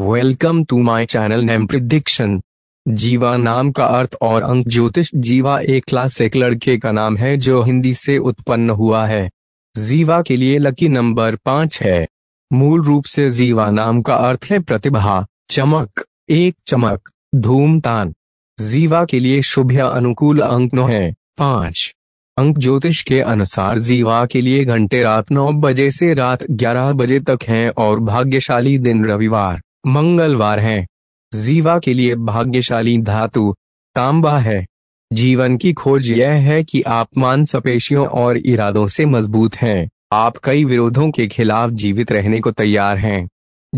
welcome to my channel name prediction Jeeva नाम का अर्थ और अंक ज्योतिष जीवा एक क्लासिक लड़के का नाम है जो हिंदी से उत्पन्न हुआ है जीवा के लिए लकी नंबर पांच है मूल रूप से जीवा नाम का अर्थ है प्रतिभा चमक एक चमक धूमतान जीवा के लिए शुभ या अनुकूल अंक नौ है पांच अंक ज्योतिष के अनुसार जीवा के लिए घंटे रात नौ बजे से रात ग्यारह बजे तक हैं और भाग्यशाली दिन रविवार मंगलवार है जीवा के लिए भाग्यशाली धातु तांबा है जीवन की खोज यह है कि आप मानसपेशियों और इरादों से मजबूत हैं आप कई विरोधों के खिलाफ जीवित रहने को तैयार हैं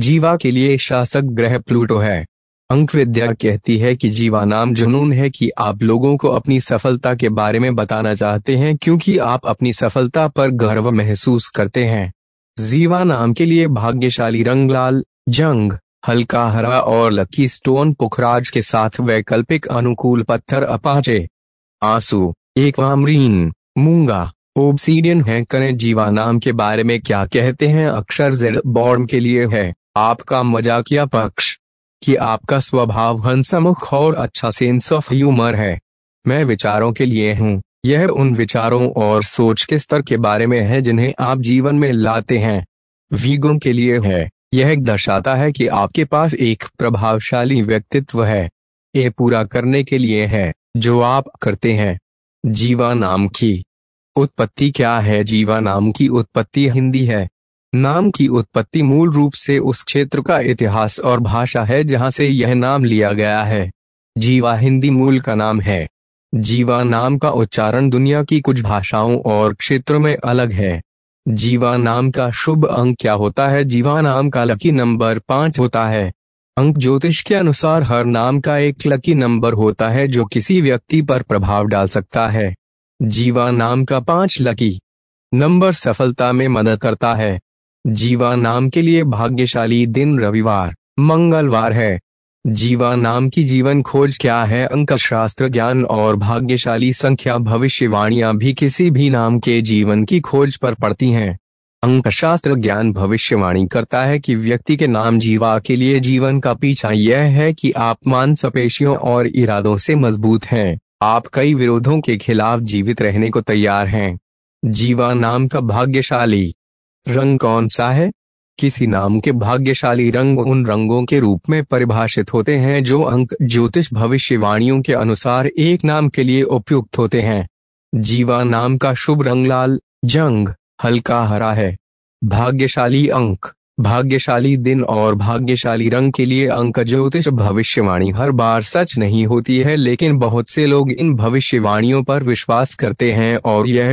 जीवा के लिए शासक ग्रह प्लूटो है अंक विद्या कहती है कि जीवा नाम जुनून है कि आप लोगों को अपनी सफलता के बारे में बताना चाहते हैं क्योंकि आप अपनी सफलता पर गर्व महसूस करते हैं जीवा नाम के लिए भाग्यशाली रंग लाल जंग हल्का हरा और लकी स्टोन पुखराज के साथ वैकल्पिक अनुकूल पत्थर अपाचे आंसू एक वामरीन मूंगा ओबसीडियन है कने जीवा नाम के बारे में क्या कहते हैं अक्षर जेड बॉर्म के लिए है आपका मजाकिया पक्ष कि आपका स्वभाव हंसमुख और अच्छा सेंस ऑफ ह्यूमर है मैं विचारों के लिए हूँ यह उन विचारों और सोच के स्तर के बारे में है जिन्हें आप जीवन में लाते हैं वीगो के लिए है यह दर्शाता है कि आपके पास एक प्रभावशाली व्यक्तित्व है ये पूरा करने के लिए है जो आप करते हैं जीवा नाम की उत्पत्ति क्या है जीवा नाम की उत्पत्ति हिंदी है नाम की उत्पत्ति मूल रूप से उस क्षेत्र का इतिहास और भाषा है जहां से यह नाम लिया गया है जीवा हिंदी मूल का नाम है जीवा नाम का उच्चारण दुनिया की कुछ भाषाओं और क्षेत्रों में अलग है जीवा नाम का शुभ अंक क्या होता है जीवा नाम का लकी नंबर पांच होता है अंक ज्योतिष के अनुसार हर नाम का एक लकी नंबर होता है जो किसी व्यक्ति पर प्रभाव डाल सकता है जीवा नाम का पांच लकी नंबर सफलता में मदद करता है जीवा नाम के लिए भाग्यशाली दिन रविवार मंगलवार है जीवा नाम की जीवन खोज क्या है अंक शास्त्र ज्ञान और भाग्यशाली संख्या भविष्यवाणियां भी किसी भी नाम के जीवन की खोज पर पड़ती हैं अंक शास्त्र ज्ञान भविष्यवाणी करता है कि व्यक्ति के नाम जीवा के लिए जीवन का पीछा यह है कि आप मानसपेशियों और इरादों से मजबूत हैं आप कई विरोधों के खिलाफ जीवित रहने को तैयार हैं जीवा नाम का भाग्यशाली रंग कौन सा है किसी नाम के भाग्यशाली रंग उन रंगों के रूप में परिभाषित होते हैं जो अंक ज्योतिष भविष्यवाणियों के अनुसार एक नाम के लिए उपयुक्त होते हैं जीवा नाम का शुभ रंग लाल जंग हल्का हरा है भाग्यशाली अंक भाग्यशाली दिन और भाग्यशाली रंग के लिए अंक ज्योतिष भविष्यवाणी हर बार सच नहीं होती है लेकिन बहुत से लोग इन भविष्यवाणियों पर विश्वास करते हैं और यह